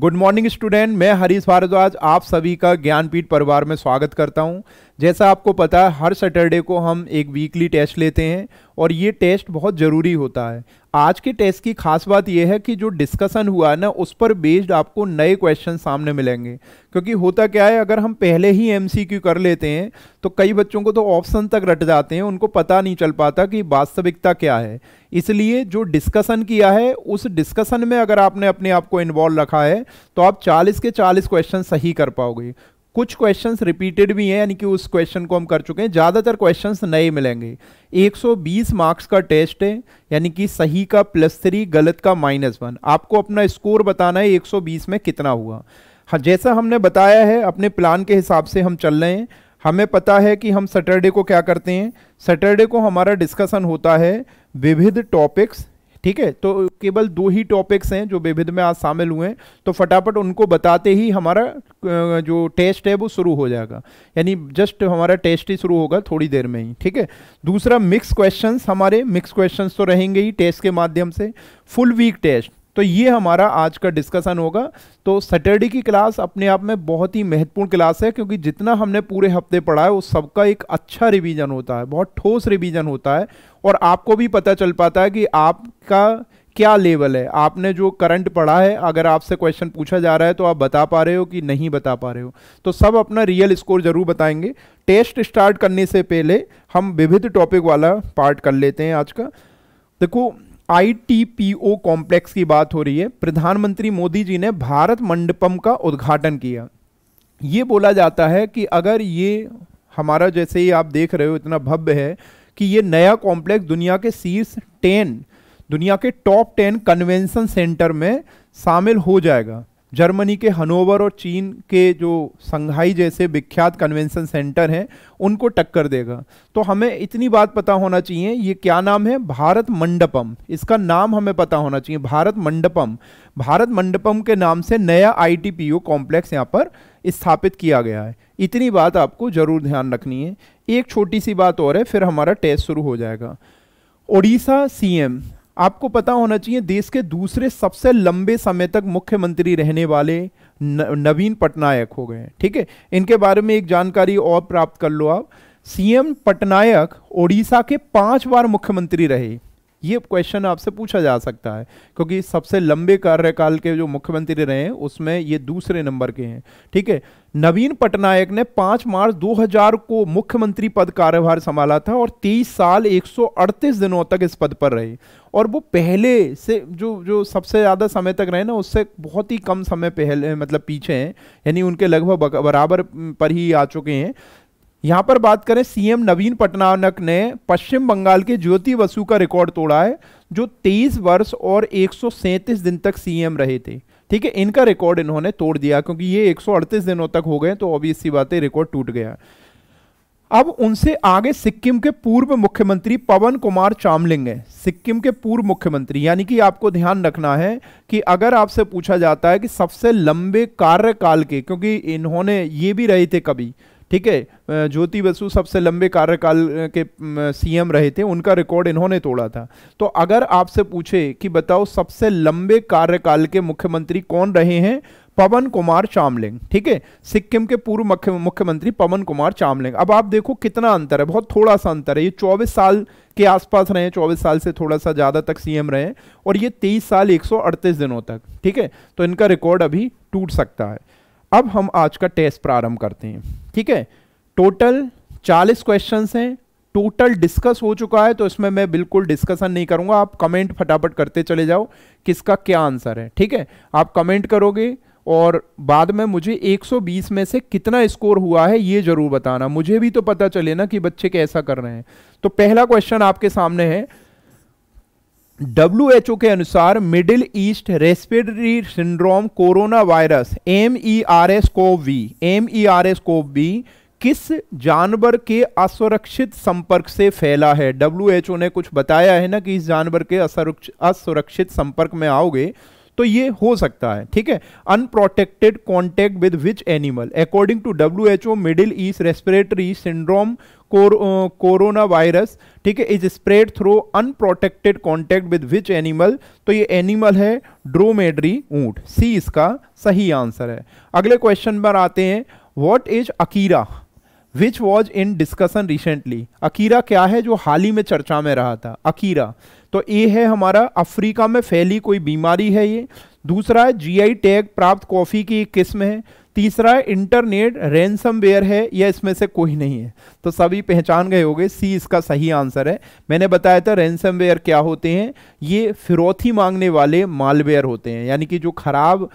good morning student मैं हरीश भारद्वाज आप सभी का ज्ञानपीठ परिवार में स्वागत करता हूं जैसा आपको पता है हर सैटरडे को हम एक वीकली टेस्ट लेते हैं और ये टेस्ट बहुत ज़रूरी होता है आज के टेस्ट की खास बात यह है कि जो डिस्कशन हुआ है ना उस पर बेस्ड आपको नए क्वेश्चन सामने मिलेंगे क्योंकि होता क्या है अगर हम पहले ही एम कर लेते हैं तो कई बच्चों को तो ऑप्शन तक रट जाते हैं उनको पता नहीं चल पाता कि वास्तविकता क्या है इसलिए जो डिस्कशन किया है उस डिस्कशन में अगर आपने अपने आप को इन्वॉल्व रखा है तो आप 40 के 40 क्वेश्चन सही कर पाओगे कुछ क्वेश्चंस रिपीटेड भी हैं यानी कि उस क्वेश्चन को हम कर चुके हैं ज़्यादातर क्वेश्चंस नए मिलेंगे 120 मार्क्स का टेस्ट है यानी कि सही का प्लस थ्री गलत का माइनस वन आपको अपना स्कोर बताना है 120 में कितना हुआ हाँ जैसा हमने बताया है अपने प्लान के हिसाब से हम चल रहे हैं हमें पता है कि हम सैटरडे को क्या करते हैं सैटरडे को हमारा डिस्कसन होता है विविध टॉपिक्स ठीक है तो केवल दो ही टॉपिक्स हैं जो बेभिद में आज शामिल हुए हैं तो फटाफट उनको बताते ही हमारा जो टेस्ट है वो शुरू हो जाएगा यानी जस्ट हमारा टेस्ट ही शुरू होगा थोड़ी देर में ही ठीक है दूसरा मिक्स क्वेश्चंस हमारे मिक्स क्वेश्चंस तो रहेंगे ही टेस्ट के माध्यम से फुल वीक टेस्ट तो ये हमारा आज का डिस्कशन होगा तो सैटरडे की क्लास अपने आप में बहुत ही महत्वपूर्ण क्लास है क्योंकि जितना हमने पूरे हफ्ते पढ़ा है वो सबका एक अच्छा रिवीजन होता है बहुत ठोस रिवीजन होता है और आपको भी पता चल पाता है कि आपका क्या लेवल है आपने जो करंट पढ़ा है अगर आपसे क्वेश्चन पूछा जा रहा है तो आप बता पा रहे हो कि नहीं बता पा रहे हो तो सब अपना रियल स्कोर जरूर बताएंगे टेस्ट स्टार्ट करने से पहले हम विविध टॉपिक वाला पार्ट कर लेते हैं आज का देखो आईटीपीओ कॉम्प्लेक्स की बात हो रही है प्रधानमंत्री मोदी जी ने भारत मंडपम का उद्घाटन किया ये बोला जाता है कि अगर ये हमारा जैसे ही आप देख रहे हो इतना भव्य है कि ये नया कॉम्प्लेक्स दुनिया के शीर्ष टेन दुनिया के टॉप टेन कन्वेंशन सेंटर में शामिल हो जाएगा जर्मनी के हनोवर और चीन के जो संघाई जैसे विख्यात कन्वेंशन सेंटर हैं उनको टक्कर देगा तो हमें इतनी बात पता होना चाहिए ये क्या नाम है भारत मंडपम इसका नाम हमें पता होना चाहिए भारत मंडपम भारत मंडपम के नाम से नया आईटीपीयू कॉम्प्लेक्स यहाँ पर स्थापित किया गया है इतनी बात आपको ज़रूर ध्यान रखनी है एक छोटी सी बात और है फिर हमारा टेस्ट शुरू हो जाएगा ओडिशा सीएम आपको पता होना चाहिए देश के दूसरे सबसे लंबे समय तक मुख्यमंत्री रहने वाले नवीन पटनायक हो गए ठीक है इनके बारे में एक जानकारी और प्राप्त कर लो आप सीएम पटनायक ओडिशा के पांच बार मुख्यमंत्री रहे ये क्वेश्चन आपसे पूछा जा सकता है क्योंकि सबसे लंबे कार्यकाल के जो मुख्यमंत्री रहे उसमें ये दूसरे नंबर के हैं ठीक है नवीन पटनायक ने 5 मार्च 2000 को मुख्यमंत्री पद कार्यभार संभाला था और 23 साल 138 दिनों तक इस पद पर रहे और वो पहले से जो जो सबसे ज़्यादा समय तक रहे ना उससे बहुत ही कम समय पहले मतलब पीछे हैं यानी उनके लगभग बराबर पर ही आ चुके हैं यहाँ पर बात करें सीएम नवीन पटनायक ने पश्चिम बंगाल के ज्योति वसु का रिकॉर्ड तोड़ा है जो 23 वर्ष और एक दिन तक सीएम रहे थे ठीक है इनका रिकॉर्ड इन्होंने तोड़ दिया क्योंकि ये एक दिनों तक हो गए तो ऑब्वियस सी बात रिकॉर्ड टूट गया अब उनसे आगे सिक्किम के पूर्व मुख्यमंत्री पवन कुमार चामलिंग हैं सिक्किम के पूर्व मुख्यमंत्री यानी कि आपको ध्यान रखना है कि अगर आपसे पूछा जाता है कि सबसे लंबे कार्यकाल के क्योंकि इन्होंने ये भी रहे थे कभी ठीक है ज्योति बसु सबसे लंबे कार्यकाल के सीएम रहे थे उनका रिकॉर्ड इन्होंने तोड़ा था तो अगर आपसे पूछे कि बताओ सबसे लंबे कार्यकाल के मुख्यमंत्री कौन रहे हैं पवन कुमार चामलिंग ठीक है सिक्किम के पूर्व मुख्यमंत्री पवन कुमार चामलिंग अब आप देखो कितना अंतर है बहुत थोड़ा सा अंतर है ये 24 साल के आसपास रहे 24 साल से थोड़ा सा ज़्यादा तक सीएम रहे और ये 23 साल 138 दिनों तक ठीक है तो इनका रिकॉर्ड अभी टूट सकता है अब हम आज का टेस्ट प्रारंभ करते हैं ठीक है टोटल चालीस क्वेश्चन हैं टोटल डिस्कस हो चुका है तो इसमें मैं बिल्कुल डिस्कशन नहीं करूंगा आप कमेंट फटाफट करते चले जाओ किसका क्या आंसर है ठीक है आप कमेंट करोगे और बाद में मुझे 120 में से कितना स्कोर हुआ है ये जरूर बताना मुझे भी तो पता चले ना कि बच्चे कैसा कर रहे हैं तो पहला क्वेश्चन आपके सामने है डब्ल्यू के अनुसार Middle East respiratory syndrome coronavirus M E R S CoV M E R S CoV किस जानवर के असुरक्षित संपर्क से फैला है डब्ल्यू ने कुछ बताया है ना कि इस जानवर के असुरक्षित संपर्क में आओगे तो ये हो सकता है ठीक है unprotected contact with which animal according to W H O Middle East respiratory syndrome coronavirus ठीक है is spread through unprotected contact with which animal तो ये एनिमल है ड्रोमेड्री ऊंट सी इसका सही आंसर है अगले क्वेश्चन पर आते हैं what is Akira which was in discussion recently Akira क्या है जो हाल ही में चर्चा में रहा था अकीरा तो ए है हमारा अफ्रीका में फैली कोई बीमारी है ये दूसरा जीआई टैग प्राप्त कॉफ़ी की एक किस्म है तीसरा इंटरनेट वेयर है या इसमें से कोई नहीं है तो सभी पहचान गए होंगे सी इसका सही आंसर है मैंने बताया था रैनसमवेयर क्या होते हैं ये फिरौती मांगने वाले मालवेयर होते हैं यानी कि जो खराब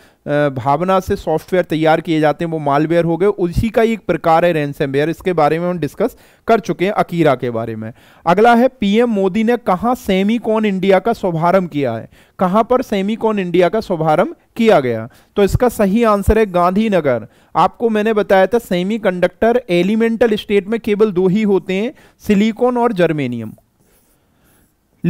भावना से सॉफ्टवेयर तैयार किए जाते हैं वो मालवेयर हो गए उसी का एक प्रकार है वेयर इसके बारे में हम डिस्कस कर चुके हैं अकीरा के बारे में अगला है पीएम मोदी ने कहाँ सेमी इंडिया का शुभारंभ किया है कहां पर सेमीकॉन इंडिया का शुभारंभ किया गया तो इसका सही आंसर है गांधीनगर आपको मैंने बताया था सेमीकंडक्टर एलिमेंटल स्टेट में केवल दो ही होते हैं सिलिकॉन और जर्मेनियम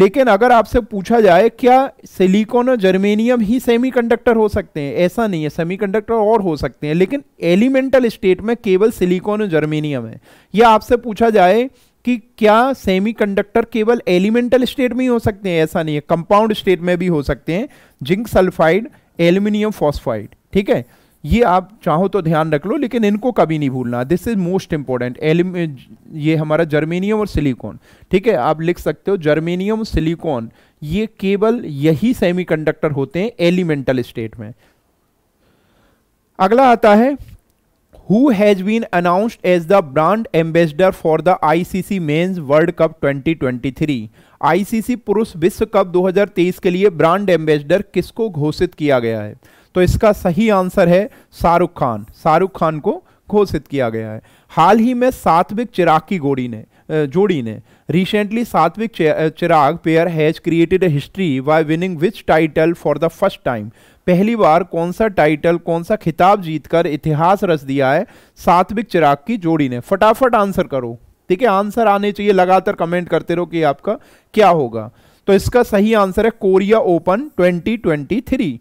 लेकिन अगर आपसे पूछा जाए क्या सिलिकॉन और जर्मेनियम ही सेमीकंडक्टर हो सकते हैं ऐसा नहीं है सेमीकंडक्टर और हो सकते हैं लेकिन एलिमेंटल स्टेट में केवल सिलिकॉन और जर्मेनियम है या आपसे पूछा जाए कि क्या सेमीकंडक्टर केवल एलिमेंटल स्टेट में ही हो सकते हैं ऐसा नहीं है कंपाउंड स्टेट में भी हो सकते हैं जिंक सल्फाइड एल्यूमिनियम फॉस्फाइड ठीक है ये आप चाहो तो ध्यान रख लो लेकिन इनको कभी नहीं भूलना this is most important alum ये हमारा जर्मेनियम और सिलिकॉन ठीक है आप लिख सकते हो जर्मेनियम सिलिकॉन ये केवल यही सेमीकंडक्टर होते हैं एलिमेंटल स्टेट में अगला आता है who has been announced as the brand ambassador for the ICC Men's World Cup 2023 ICC पुरुष विश्व कप 2023 के लिए ब्रांड एम्बेसडर किसको घोषित किया गया है तो इसका सही आंसर है शाहरुख खान शाहरुख खान को घोषित किया गया है हाल ही में सात्विक चिराग की गोड़ी ने जोड़ी ने recently Satwik Chirag pair has created history by winning which title for the first time पहली बार कौन सा टाइटल कौन सा खिताब जीतकर इतिहास रच दिया है सात्विक चिराग की जोड़ी ने फटाफट आंसर करो ठीक है आंसर आने चाहिए लगातार कमेंट करते रहो कि आपका क्या होगा तो इसका सही आंसर है कोरिया ओपन 2023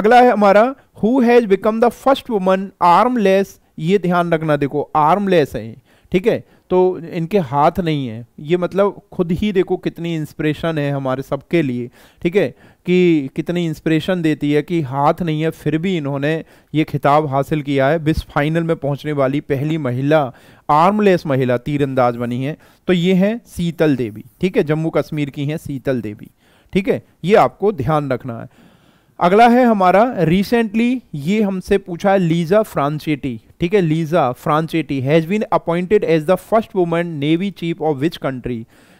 अगला है हमारा who has become the first woman armless ये ध्यान रखना देखो आर्मलेस है ठीक है तो इनके हाथ नहीं है ये मतलब खुद ही देखो कितनी इंस्पिरेशन है हमारे सबके लिए ठीक है कि कितनी इंस्पिरेशन देती है कि हाथ नहीं है फिर भी इन्होंने ये खिताब हासिल किया है विश्व फाइनल में पहुंचने वाली पहली महिला आर्मलेस महिला तीरंदाज बनी है तो ये हैं शीतल देवी ठीक है जम्मू कश्मीर की हैं शीतल देवी ठीक है ये आपको ध्यान रखना है अगला है हमारा रिसेंटली ये हमसे पूछा है लीजा फ्रांचेटी ठीक है Lisa Franchetti has been appointed as the first women navy chief of which country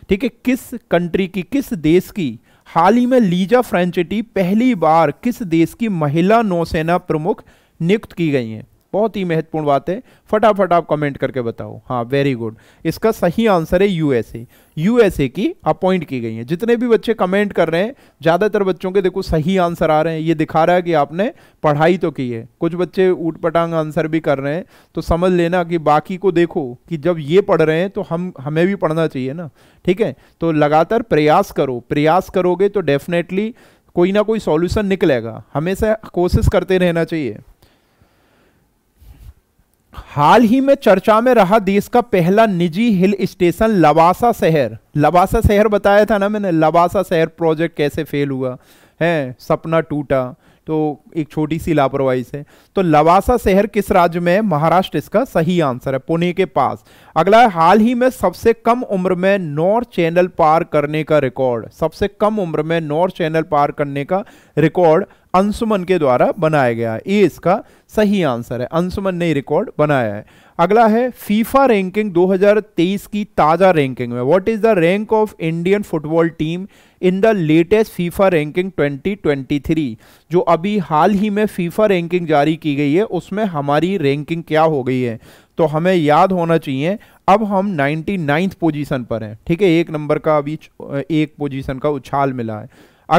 ठीक है किस कंट्री की किस देश की हाल ही में लीजा फ्रांसेटी पहली बार किस देश की महिला नौसेना प्रमुख नियुक्त की गई हैं बहुत ही महत्वपूर्ण बात है फटाफट आप कमेंट करके बताओ हाँ वेरी गुड इसका सही आंसर है यूएसए यूएसए की अपॉइंट की गई है जितने भी बच्चे कमेंट कर रहे हैं ज़्यादातर बच्चों के देखो सही आंसर आ रहे हैं ये दिखा रहा है कि आपने पढ़ाई तो की है कुछ बच्चे ऊट पटांग आंसर भी कर रहे हैं तो समझ लेना कि बाकी को देखो कि जब ये पढ़ रहे हैं तो हम हमें भी पढ़ना चाहिए ना ठीक है तो लगातार प्रयास करो प्रयास करोगे तो डेफिनेटली कोई ना कोई सॉल्यूशन निकलेगा हमेशा कोशिश करते रहना चाहिए हाल ही में चर्चा में रहा देश का पहला निजी हिल स्टेशन लवासा शहर लवासा शहर बताया था ना मैंने लवासा शहर प्रोजेक्ट कैसे फेल हुआ है सपना टूटा तो एक छोटी सी लापरवाही से तो लवासा शहर किस राज्य में है महाराष्ट्र इसका सही आंसर है पुणे के पास अगला है हाल ही में सबसे कम उम्र में नॉर चैनल पार करने का रिकॉर्ड सबसे कम उम्र में नॉर चैनल पार करने का रिकॉर्ड अंशुमन के द्वारा बनाया गया ये इसका सही आंसर है अंशुमन ने रिकॉर्ड बनाया है अगला है फीफा रैंकिंग 2023 की ताज़ा रैंकिंग में what is the rank of Indian football team in the latest FIFA ranking 2023 जो अभी हाल ही में फीफा रैंकिंग जारी की गई है उसमें हमारी रैंकिंग क्या हो गई है तो हमें याद होना चाहिए अब हम नाइन्टी नाइन्थ पोजिशन पर हैं ठीक है एक नंबर का अभी एक पोजिशन का उछाल मिला है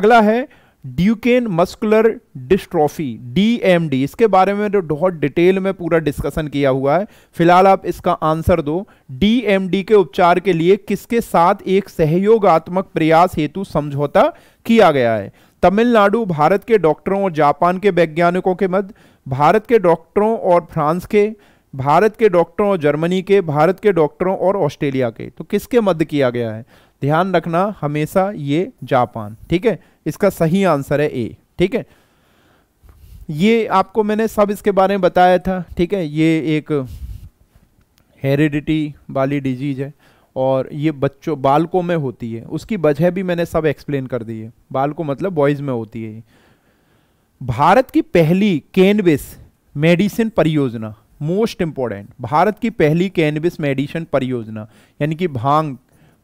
अगला है ड्यूकेन मस्कुलर डिस्ट्रॉफी डीएमडी इसके बारे में जो बहुत डिटेल में पूरा डिस्कशन किया हुआ है फिलहाल आप इसका आंसर दो डीएमडी के उपचार के लिए किसके साथ एक सहयोगात्मक प्रयास हेतु समझौता किया गया है तमिलनाडु भारत के डॉक्टरों और जापान के वैज्ञानिकों के मध्य भारत के डॉक्टरों और फ्रांस के भारत के डॉक्टरों और जर्मनी के भारत के डॉक्टरों और ऑस्ट्रेलिया के तो किसके मध्य किया गया है ध्यान रखना हमेशा ये जापान ठीक है इसका सही आंसर है ए ठीक है ये आपको मैंने सब इसके बारे में बताया था ठीक है ये एक हेरिडिटी वाली डिजीज है और ये बच्चों बालकों में होती है उसकी वजह भी मैंने सब एक्सप्लेन कर दी है बालकों मतलब बॉयज़ में होती है भारत की पहली कैनविस मेडिसिन परियोजना मोस्ट इम्पोर्टेंट भारत की पहली कैनविस मेडिसिन परियोजना यानी कि भांग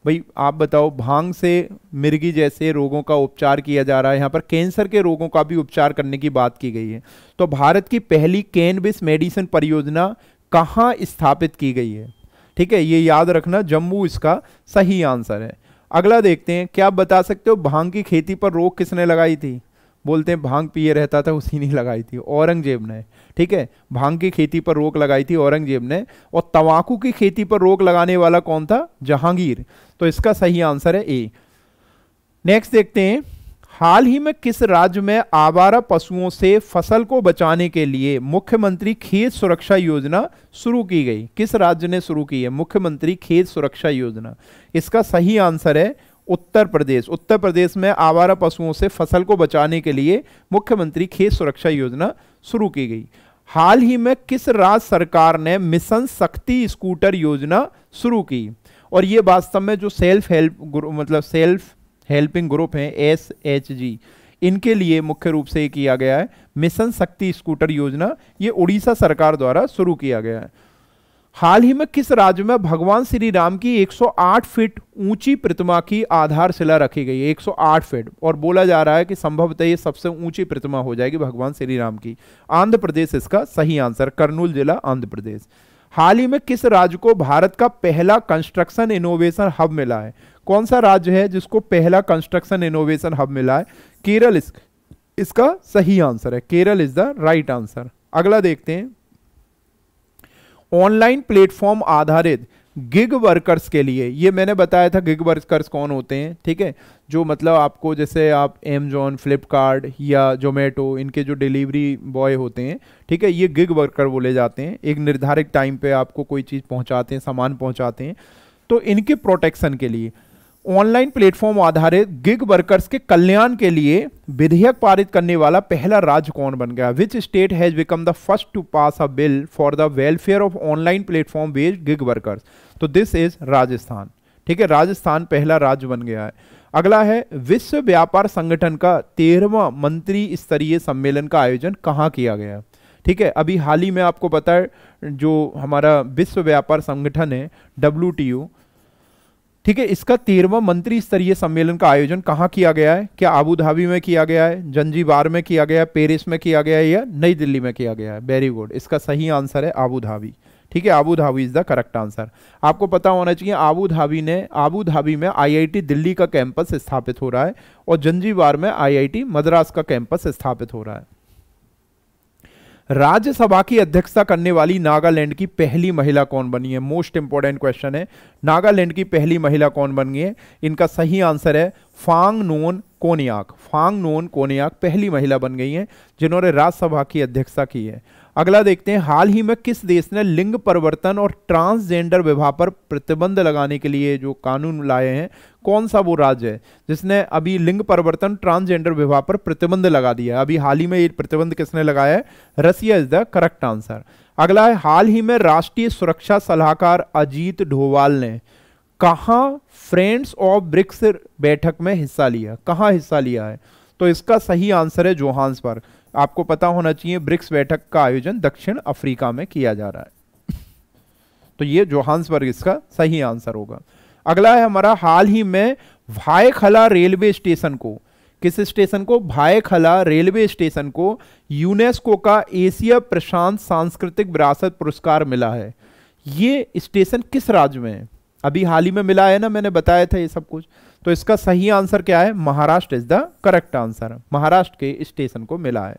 भाई आप बताओ भांग से मिर्गी जैसे रोगों का उपचार किया जा रहा है यहाँ पर कैंसर के रोगों का भी उपचार करने की बात की गई है तो भारत की पहली कैनबिस मेडिसिन परियोजना कहाँ स्थापित की गई है ठीक है ये याद रखना जम्मू इसका सही आंसर है अगला देखते हैं क्या आप बता सकते हो भांग की खेती पर रोक किसने लगाई थी बोलते हैं भांग पिए रहता था उसी ने लगाई थी औरंगजेब ने ठीक है भांग की खेती पर रोक लगाई थी औरंगजेब ने और तंबाकू की खेती पर रोक लगाने वाला कौन था जहांगीर तो इसका सही आंसर है ए नेक्स्ट देखते हैं हाल ही में किस राज्य में आवारा पशुओं से फसल को बचाने के लिए मुख्यमंत्री खेत सुरक्षा योजना शुरू की गई किस राज्य ने शुरू की है मुख्यमंत्री खेत सुरक्षा योजना इसका सही आंसर है उत्तर प्रदेश उत्तर प्रदेश में आवारा पशुओं से फसल को बचाने के लिए मुख्यमंत्री खेत सुरक्षा योजना शुरू की गई हाल ही में किस राज्य सरकार ने मिशन शक्ति स्कूटर योजना शुरू की और ये वास्तव में जो सेल्फ हेल्प ग्रुप मतलब सेल्फ हेल्पिंग ग्रुप हैं एस एच जी इनके लिए मुख्य रूप से किया गया है मिशन शक्ति स्कूटर योजना ये उड़ीसा सरकार द्वारा शुरू किया गया है हाल ही में किस राज्य में भगवान श्री राम की 108 फीट ऊंची प्रतिमा की आधारशिला रखी गई है 108 फीट और बोला जा रहा है कि संभवतः ये सबसे ऊंची प्रतिमा हो जाएगी भगवान श्री राम की आंध्र प्रदेश इसका सही आंसर कर्नूल जिला आंध्र प्रदेश हाल ही में किस राज्य को भारत का पहला कंस्ट्रक्शन इनोवेशन हब मिला है कौन सा राज्य है जिसको पहला कंस्ट्रक्शन इनोवेशन हब मिला है केरल इस, इसका सही आंसर है Kerala is the right answer अगला देखते हैं ऑनलाइन प्लेटफॉर्म आधारित गिग वर्कर्स के लिए ये मैंने बताया था गिग वर्कर्स कौन होते हैं ठीक है जो मतलब आपको जैसे आप एमजॉन फ्लिपकार्ट या जोमेटो इनके जो डिलीवरी बॉय होते हैं ठीक है ये गिग वर्कर बोले जाते हैं एक निर्धारित टाइम पे आपको कोई चीज़ पहुंचाते हैं सामान पहुंचाते हैं तो इनके प्रोटेक्शन के लिए ऑनलाइन प्लेटफॉर्म आधारित गिग वर्कर्स के कल्याण के लिए विधेयक पारित करने वाला पहला राज्य कौन बन गया which state has become the first to pass a bill for the welfare of online platform based gig workers तो दिस इज राजस्थान ठीक है राजस्थान पहला राज्य बन गया है अगला है विश्व व्यापार संगठन का तेरहवा मंत्री स्तरीय सम्मेलन का आयोजन कहाँ किया गया ठीक है अभी हाल ही में आपको पता है जो हमारा विश्व व्यापार संगठन है डब्ल्यू ठीक है इसका तेरहवा मंत्री स्तरीय सम्मेलन का आयोजन कहाँ किया गया है क्या आबू धाबी में किया गया है जंजीबार में किया गया है पेरिस में किया गया है या नई दिल्ली में किया गया है वेरी गुड इसका सही आंसर है आबू धाबी ठीक है Abu Dhabi is the correct answer आपको पता होना चाहिए आबू धाबी ने आबू धाबी में आईआईटी दिल्ली का कैंपस स्थापित हो रहा है और जंजीवार में आईआईटी मद्रास का कैंपस स्थापित हो रहा है राज्यसभा की अध्यक्षता करने वाली नागालैंड की पहली महिला कौन बनी है मोस्ट इंपॉर्टेंट क्वेश्चन है नागालैंड की पहली महिला कौन बन गई है इनका सही आंसर है फांग नोन कोनियाक फांग नोन कोनियाक पहली महिला बन गई हैं जिन्होंने राज्यसभा की अध्यक्षता की है अगला देखते हैं हाल ही में किस देश ने लिंग परिवर्तन और ट्रांसजेंडर विवाह पर प्रतिबंध लगाने के लिए जो कानून लाए हैं कौन सा वो राज्य है जिसने अभी लिंग परिवर्तन ट्रांसजेंडर विवाह पर प्रतिबंध लगा दिया है अभी हाल ही में ये प्रतिबंध किसने लगाया है Russia is the correct answer अगला है हाल ही में राष्ट्रीय सुरक्षा सलाहकार अजीत डोवाल ने कहा फ्रेंड्स ऑफ ब्रिक्स बैठक में हिस्सा लिया कहाँ हिस्सा लिया है तो इसका सही आंसर है जोहान्सबर्ग आपको पता होना चाहिए ब्रिक्स बैठक का आयोजन दक्षिण अफ्रीका में किया जा रहा है तो ये जोहान्सबर्ग इसका सही आंसर होगा अगला है हमारा हाल ही में भायखला रेलवे स्टेशन को किस स्टेशन को भायखला रेलवे स्टेशन को यूनेस्को का एशिया प्रशांत सांस्कृतिक विरासत पुरस्कार मिला है ये स्टेशन किस राज्य में है अभी हाल ही में मिला है ना मैंने बताया था ये सब कुछ तो इसका सही आंसर क्या है Maharashtra is the correct answer Maharashtra के स्टेशन को मिला है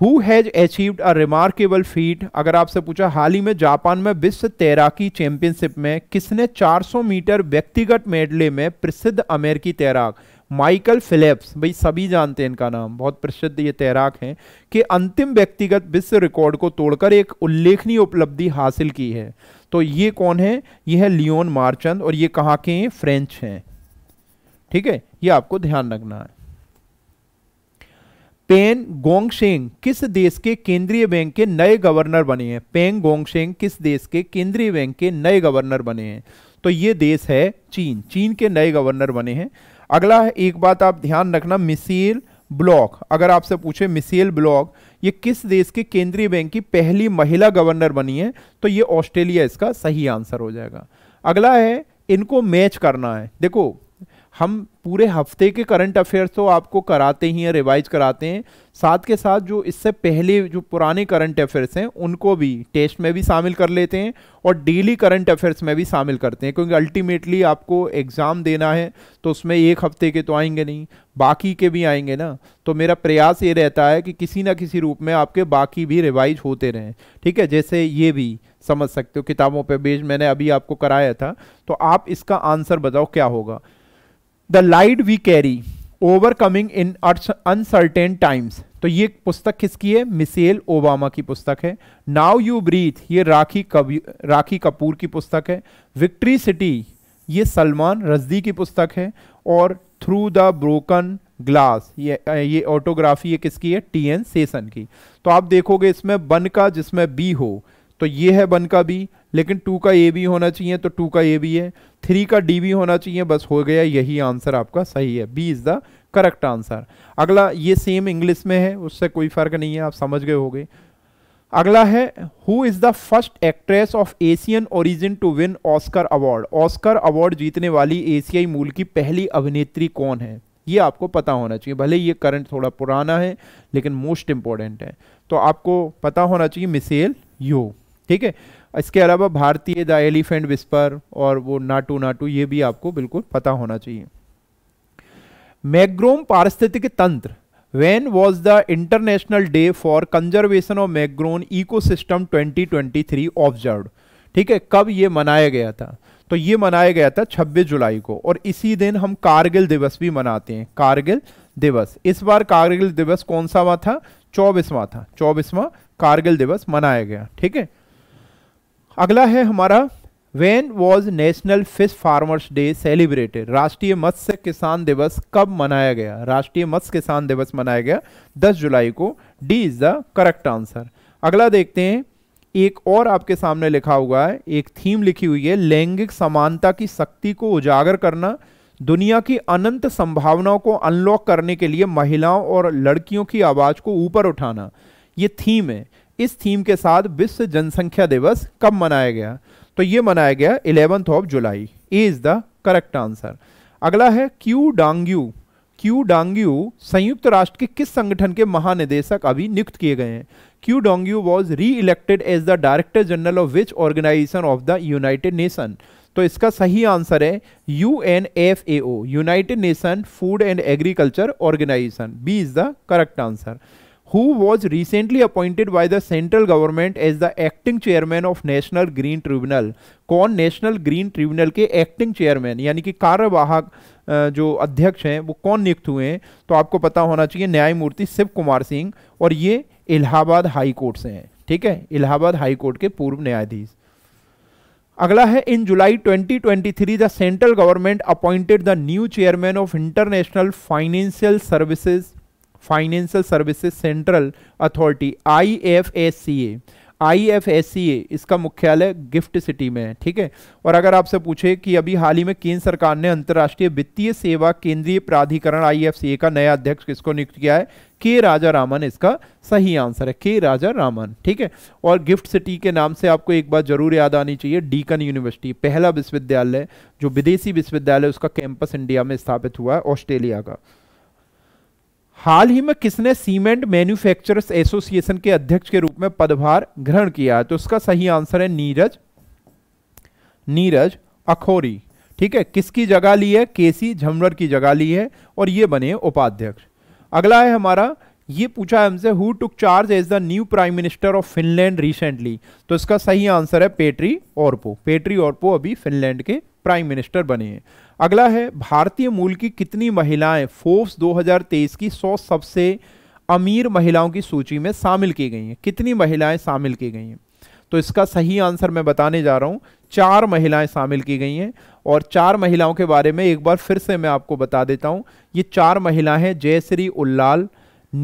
who has achieved a remarkable feat अगर आपसे पूछा हाल ही में जापान में विश्व तैराकी चैंपियनशिप में किसने 400 मीटर व्यक्तिगत मेडले में प्रसिद्ध अमेरिकी तैराक माइकल फिलिप्स भाई सभी जानते हैं इनका नाम बहुत प्रसिद्ध ये तैराक हैं कि अंतिम व्यक्तिगत विश्व रिकॉर्ड को तोड़कर एक उल्लेखनीय उपलब्धि हासिल की है तो ये कौन है ये है लियोन मार्चंद और ये कहाँ के हैं फ्रेंच हैं ठीक है ये आपको ध्यान रखना है पेन गोंगशेंग किस देश के केंद्रीय बैंक के नए गवर्नर बने हैं पेन गोंगशेंग किस देश के केंद्रीय बैंक के नए गवर्नर बने हैं तो ये देश है चीन चीन के नए गवर्नर बने हैं अगला है एक बात आप ध्यान रखना मिसेल ब्लॉक अगर आपसे पूछे मिसेल ब्लॉक ये किस देश के केंद्रीय बैंक की पहली महिला गवर्नर बनी है तो ये ऑस्ट्रेलिया इसका सही आंसर हो जाएगा अगला है इनको मैच करना है देखो हम पूरे हफ्ते के करंट अफेयर्स तो आपको कराते ही हैं रिवाइज कराते हैं साथ के साथ जो इससे पहले जो पुराने करंट अफेयर्स हैं उनको भी टेस्ट में भी शामिल कर लेते हैं और डेली करंट अफेयर्स में भी शामिल करते हैं क्योंकि अल्टीमेटली आपको एग्ज़ाम देना है तो उसमें एक हफ्ते के तो आएंगे नहीं बाकी के भी आएंगे ना तो मेरा प्रयास ये रहता है कि किसी ना किसी रूप में आपके बाकी भी रिवाइज होते रहें ठीक है जैसे ये भी समझ सकते हो किताबों पे बेज मैंने अभी आपको कराया था तो आप इसका आंसर बताओ क्या होगा the light we carry overcoming in uncertain times तो ये पुस्तक किसकी है मिसेल ओबामा की पुस्तक है नाउ यू ब्रीथ ये राखी कवि राखी कपूर की पुस्तक है विक्ट्री सिटी ये सलमान रजदी की पुस्तक है और थ्रू द ब्रोकन ग्लास ये ये ऑटोग्राफी ये किसकी है टी एन सेसन की तो आप देखोगे इसमें बन का जिसमें बी हो तो ये है बन का बी लेकिन टू का ए भी होना चाहिए तो टू का ए भी है थ्री का डी भी होना चाहिए बस हो गया यही आंसर आपका सही है B is the correct answer अगला ये सेम इंग्लिश में है उससे कोई फ़र्क नहीं है आप समझ गए होगे अगला है who is the first actress of Asian origin to win Oscar award Oscar award जीतने वाली एशियाई मूल की पहली अभिनेत्री कौन है ये आपको पता होना चाहिए भले ये करंट थोड़ा पुराना है लेकिन मोस्ट इंपॉर्टेंट है तो आपको पता होना चाहिए मिसेल यो ठीक है इसके अलावा भारतीय द एलिफेंट विस्पर और वो नाटू नाटू ये भी आपको बिल्कुल पता होना चाहिए मैग्रोम पारिस्थितिक तंत्र when was the international day for conservation of मैग्रोन ecosystem 2023 observed ठीक है कब ये मनाया गया था तो ये मनाया गया था 26 जुलाई को और इसी दिन हम कारगिल दिवस भी मनाते हैं कारगिल दिवस इस बार कारगिल दिवस कौन सा हुआ था चौबीसवा था चौबीसवा कारगिल दिवस मनाया गया ठीक है अगला है हमारा when was national fish farmers day celebrated राष्ट्रीय मत्स्य किसान दिवस कब मनाया गया राष्ट्रीय मत्स्य किसान दिवस मनाया गया 10 जुलाई को D is the correct answer अगला देखते हैं एक और आपके सामने लिखा हुआ है एक थीम लिखी हुई है लैंगिक समानता की शक्ति को उजागर करना दुनिया की अनंत संभावनाओं को अनलॉक करने के लिए महिलाओं और लड़कियों की आवाज़ को ऊपर उठाना ये थीम है इस थीम के साथ विश्व जनसंख्या दिवस कब मनाया गया तो ये मनाया गया eleventh of July A is the correct answer अगला है क्यू डांग्यू क्यू डांग्यू संयुक्त राष्ट्र के किस संगठन के महानिदेशक अभी नियुक्त किए गए हैं Qu Dongyu was re elected as the director general of which organisation of the United Nation तो इसका सही आंसर है U N F A United Nation food and agriculture organisation B is the correct answer who was recently appointed by the central government as the acting chairman of national green tribunal कौन national green tribunal के acting chairman यानी कि कार्यवाहक जो अध्यक्ष हैं वो कौन नियुक्त हुए हैं तो आपको पता होना चाहिए न्यायमूर्ति शिव कुमार सिंह और ये इलाहाबाद हाई कोर्ट से हैं ठीक है इलाहाबाद हाई कोर्ट के पूर्व न्यायाधीश अगला है in July 2023 the central government appointed the new chairman of international financial services financial services central authority I F S C A I F S C A इसका मुख्यालय गिफ्ट सिटी में है ठीक है और अगर आपसे पूछे कि अभी हाल ही में केंद्र सरकार ने अंतर्राष्ट्रीय वित्तीय सेवा केंद्रीय प्राधिकरण आई एफ सी ए का नया अध्यक्ष किसको नियुक्त किया है के राजा रामन इसका सही आंसर है के राजा रामन ठीक है और गिफ्ट सिटी के नाम से आपको एक बात जरूर याद आनी चाहिए डीकन यूनिवर्सिटी पहला विश्वविद्यालय जो विदेशी विश्वविद्यालय उसका कैंपस इंडिया में स्थापित हुआ है ऑस्ट्रेलिया का हाल ही में किसने सीमेंट मैन्युफैक्चरर्स एसोसिएशन के अध्यक्ष के रूप में पदभार ग्रहण किया है तो उसका सही आंसर है नीरज नीरज अखोरी ठीक है किसकी जगह ली है केसी झमर की जगह ली है और ये बने उपाध्यक्ष अगला है हमारा ये पूछा है हमसे who took charge as the new prime minister of Finland recently तो इसका सही आंसर है पेट्री ओरपो पेट्री ओरपो अभी फिनलैंड के प्राइम मिनिस्टर बने हैं अगला है भारतीय मूल की कितनी महिलाएं फोर्स 2023 की 100 सबसे अमीर महिलाओं की सूची में शामिल की गई हैं कितनी महिलाएं शामिल की गई हैं तो इसका सही आंसर मैं बताने जा रहा हूँ चार महिलाएं शामिल की गई हैं और चार महिलाओं के बारे में एक बार फिर से मैं आपको बता देता हूँ ये चार महिलाएं हैं जयश्री उल्लाल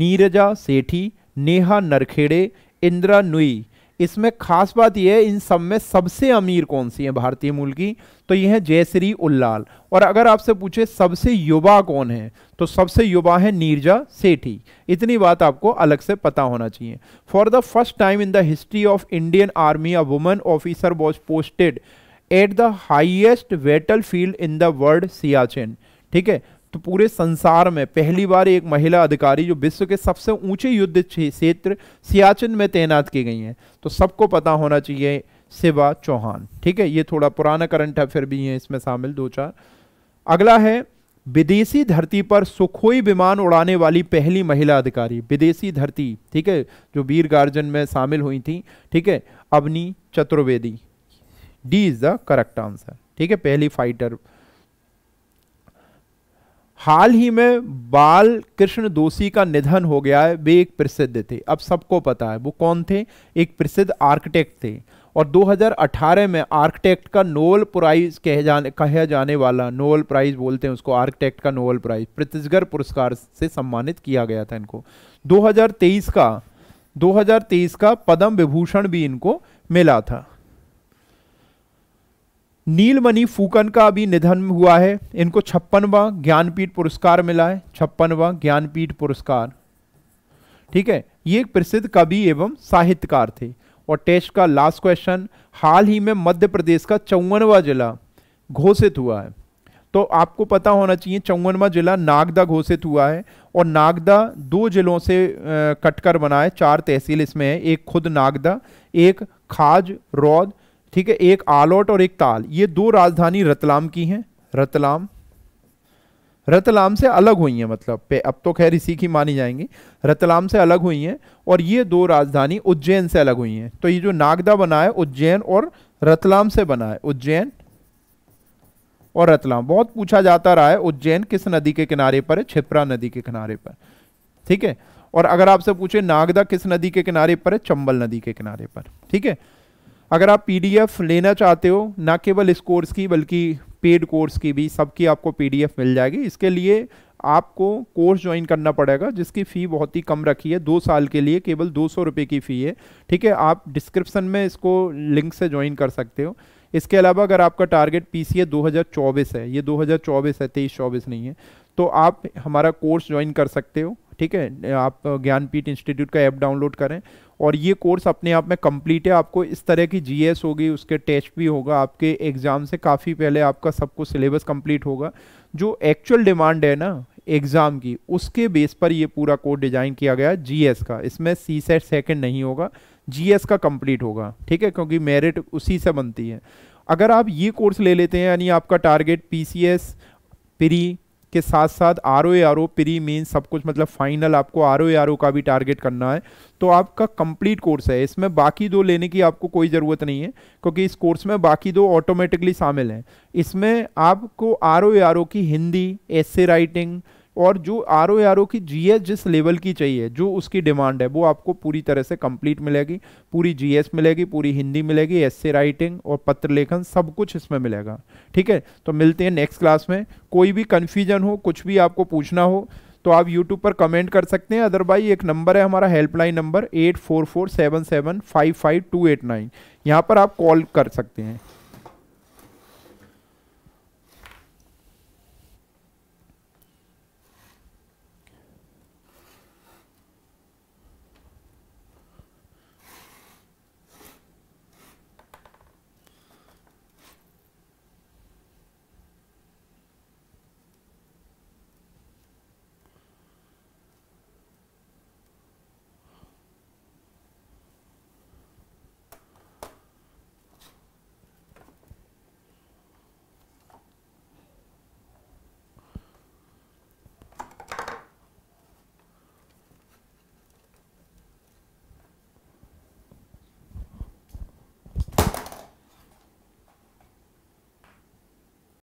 नीरजा सेठी नेहा नरखेड़े इंद्रा नुई इसमें खास बात यह है इन सब में सबसे अमीर कौन सी है भारतीय मूल की तो यह है जयश्री उल्लाल और अगर आपसे पूछे सबसे युवा कौन है तो सबसे युवा है नीरजा सेठी इतनी बात आपको अलग से पता होना चाहिए for the first time in the history of Indian army a woman officer was posted at the highest battlefield in the world Siachen ठीक है तो पूरे संसार में पहली बार एक महिला अधिकारी जो विश्व के सबसे ऊंचे युद्ध क्षेत्र सियाचिन में तैनात की गई हैं तो सबको पता होना चाहिए शिवा चौहान ठीक है ये थोड़ा पुराना करंट है फिर भी है इसमें शामिल दो चार अगला है विदेशी धरती पर सुखोई विमान उड़ाने वाली पहली महिला अधिकारी विदेशी धरती ठीक है जो वीर गार्जन में शामिल हुई थी ठीक है Avani Chaturvedi D is the correct answer ठीक है पहली फाइटर हाल ही में बाल कृष्ण दोषी का निधन हो गया है वे एक प्रसिद्ध थे अब सबको पता है वो कौन थे एक प्रसिद्ध आर्किटेक्ट थे और 2018 में आर्किटेक्ट का नोबल प्राइज कह जाने कहा जाने वाला नोबल प्राइज बोलते हैं उसको आर्किटेक्ट का नोबल प्राइज प्रतिस्गर पुरस्कार से सम्मानित किया गया था इनको 2023 का 2023 का पद्म विभूषण भी इनको मिला था नीलमणि फूकन का भी निधन हुआ है इनको छप्पनवा ज्ञानपीठ पुरस्कार मिला है छप्पनवा ज्ञानपीठ पुरस्कार ठीक है ये एक प्रसिद्ध कवि एवं साहित्यकार थे और टेस्ट का लास्ट क्वेश्चन हाल ही में मध्य प्रदेश का चौवनवा जिला घोषित हुआ है तो आपको पता होना चाहिए चौवनवा जिला नागदा घोषित हुआ है और नागदा दो जिलों से कटकर बना है चार तहसील इसमें है एक खुद नागदा एक खाज रौद ठीक है एक आलोट और एक ताल ये दो राजधानी रतलाम की हैं रतलाम रतलाम से अलग हुई हैं मतलब पे अब तो खैर इसी की मानी जाएंगी रतलाम से अलग हुई हैं और ये दो राजधानी उज्जैन से अलग हुई हैं तो ये जो नागदा बना है उज्जैन और रतलाम से बना है उज्जैन और रतलाम बहुत पूछा जाता रहा है उज्जैन किस नदी के किनारे पर है छिपरा नदी के किनारे पर ठीक है और अगर आपसे पूछे नागदा किस नदी के किनारे पर है चंबल नदी के किनारे पर ठीक है अगर आप पीडीएफ लेना चाहते हो ना केवल इस कोर्स की बल्कि पेड कोर्स की भी सबकी आपको पीडीएफ मिल जाएगी इसके लिए आपको कोर्स ज्वाइन करना पड़ेगा जिसकी फ़ी बहुत ही कम रखी है दो साल के लिए केवल दो सौ रुपये की फ़ी है ठीक है आप डिस्क्रिप्सन में इसको लिंक से ज्वाइन कर सकते हो इसके अलावा अगर आपका टारगेट पी सी है ये दो है तेईस चौबीस नहीं है तो आप हमारा कोर्स ज्वाइन कर सकते हो ठीक है आप ज्ञानपीठ इंस्टीट्यूट का ऐप डाउनलोड करें और ये कोर्स अपने आप में कंप्लीट है आपको इस तरह की जीएस होगी उसके टेस्ट भी होगा आपके एग्ज़ाम से काफ़ी पहले आपका सब कुछ सिलेबस कंप्लीट होगा जो एक्चुअल डिमांड है ना एग्ज़ाम की उसके बेस पर ये पूरा कोर्स डिज़ाइन किया गया जीएस का इसमें सी सेट सेकेंड नहीं होगा जीएस का कंप्लीट होगा ठीक है क्योंकि मेरिट उसी से बनती है अगर आप ये कोर्स ले लेते हैं यानी आपका टारगेट पी प्री के साथ साथ R O R O pre main सब कुछ मतलब फाइनल आपको आर ओ आर ओ का भी टारगेट करना है तो आपका कंप्लीट कोर्स है इसमें बाकी दो लेने की आपको कोई ज़रूरत नहीं है क्योंकि इस कोर्स में बाकी दो ऑटोमेटिकली शामिल हैं इसमें आपको आर ओ आर ओ की हिंदी एसे राइटिंग और जो आर ओ आर ओ की जी एस जिस लेवल की चाहिए जो उसकी डिमांड है वो आपको पूरी तरह से कंप्लीट मिलेगी पूरी जी एस मिलेगी पूरी हिंदी मिलेगी एस राइटिंग और पत्र लेखन सब कुछ इसमें मिलेगा ठीक है तो मिलते हैं नेक्स्ट क्लास में कोई भी कन्फ्यूजन हो कुछ भी आपको पूछना हो तो आप यूट्यूब पर कमेंट कर सकते हैं अदरवाइज एक नंबर है हमारा helpline number eight four four seven seven five five two eight nine यहाँ पर आप कॉल कर सकते हैं